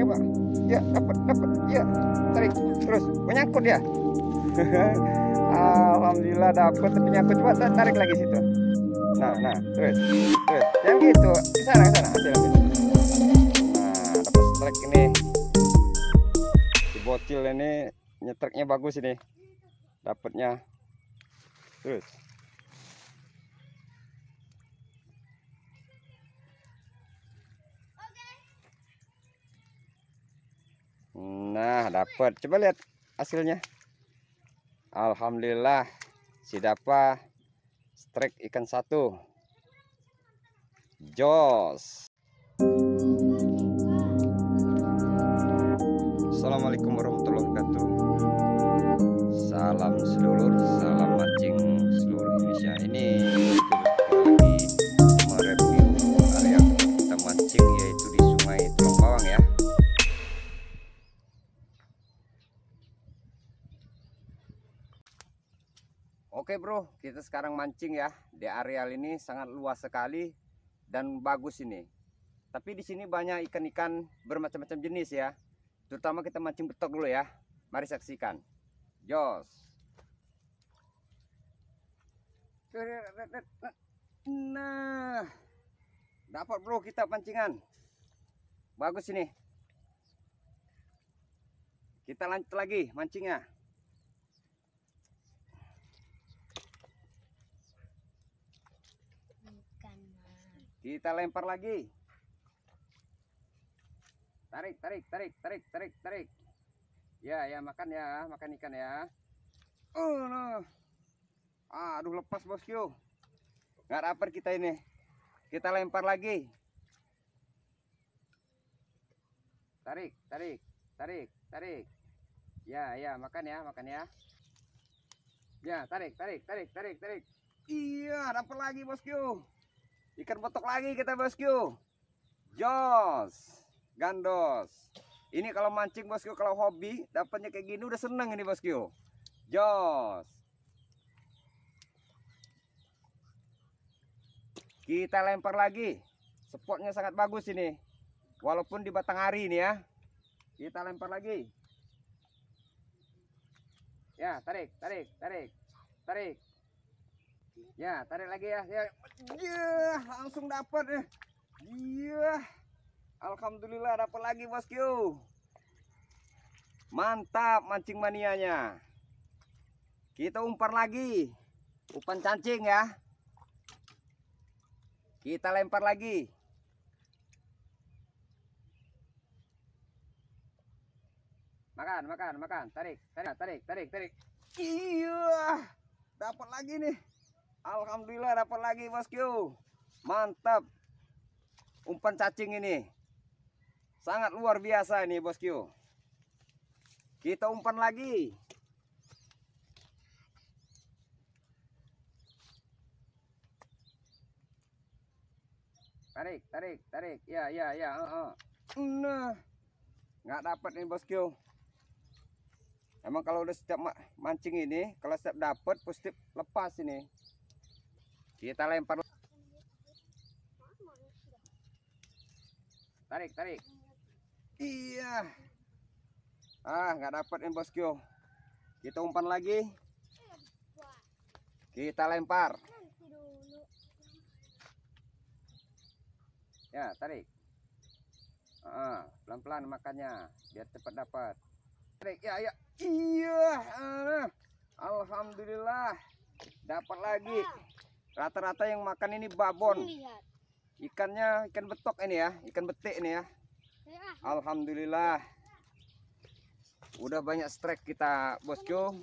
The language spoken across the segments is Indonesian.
pak ya dapat dapat ya tarik terus menyangkut ya alhamdulillah dapat tapi nyangkut coba tarik lagi situ nah nah terus terus yang gitu di sana sana hasil nah dapat strike ini si bocil ini nyetreknya bagus ini dapatnya terus dapat coba lihat hasilnya Alhamdulillah si Dapa strike ikan satu Joss. Oke bro, kita sekarang mancing ya. Di areal ini sangat luas sekali dan bagus ini. Tapi di sini banyak ikan-ikan bermacam-macam jenis ya. Terutama kita mancing betok dulu ya. Mari saksikan. Jos. Nah. Dapat bro kita pancingan. Bagus ini. Kita lanjut lagi mancingnya. Kita lempar lagi. Tarik, tarik, tarik, tarik, tarik, tarik. Ya, ya makan ya, makan ikan ya. Oh, no. Aduh lepas bosku. Nggak raper kita ini. Kita lempar lagi. Tarik, tarik, tarik, tarik. Ya, ya makan ya, makan ya. Ya, tarik, tarik, tarik, tarik, tarik. Iya, dapat lagi bosku. Ikan botok lagi kita bosku. Jos. Gandos. Ini kalau mancing bosku kalau hobi dapatnya kayak gini udah seneng ini bosku. Jos. Kita lempar lagi. Spotnya sangat bagus ini. Walaupun di batang hari ini ya. Kita lempar lagi. Ya, tarik, tarik, tarik. Tarik. Ya, tarik lagi ya. Ya, yeah, langsung dapat ya. Yeah. Alhamdulillah dapat lagi bosku. Mantap mancing manianya. Kita umpar lagi. Umpan cacing ya. Kita lempar lagi. Makan, makan, makan. Tarik, tarik, tarik, tarik, tarik. Iya. Dapat lagi nih. Alhamdulillah dapat lagi bosku. Mantap. Umpan cacing ini. Sangat luar biasa ini bosku. Kita umpan lagi. Tarik, tarik, tarik. Ya, ya, ya. Uh -uh. Nah. Nggak dapat nih bosku. Emang kalau udah setiap mancing ini, kalau setiap dapat, positif lepas ini. Kita lempar. Tarik, tarik. Iya. Ah, nggak dapat nih bosku. Kita umpan lagi. Kita lempar. Ya, tarik. Ah, pelan-pelan makannya biar cepat dapat. Tarik, ya, ya. Iya. Ah, Alhamdulillah. Dapat lagi. Rata-rata yang makan ini babon. Ikannya ikan betok ini ya, ikan betik ini ya. ya. Alhamdulillah. Udah banyak strike kita, Bosku.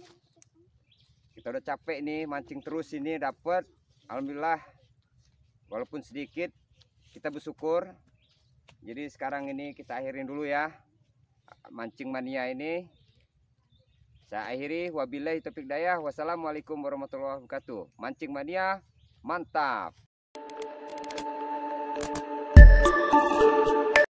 Kita udah capek nih mancing terus ini dapet Alhamdulillah. Walaupun sedikit kita bersyukur. Jadi sekarang ini kita akhirin dulu ya mancing mania ini. Saya akhiri wabillahi taufik daya Wassalamualaikum warahmatullahi wabarakatuh. Mancing mania Mantap.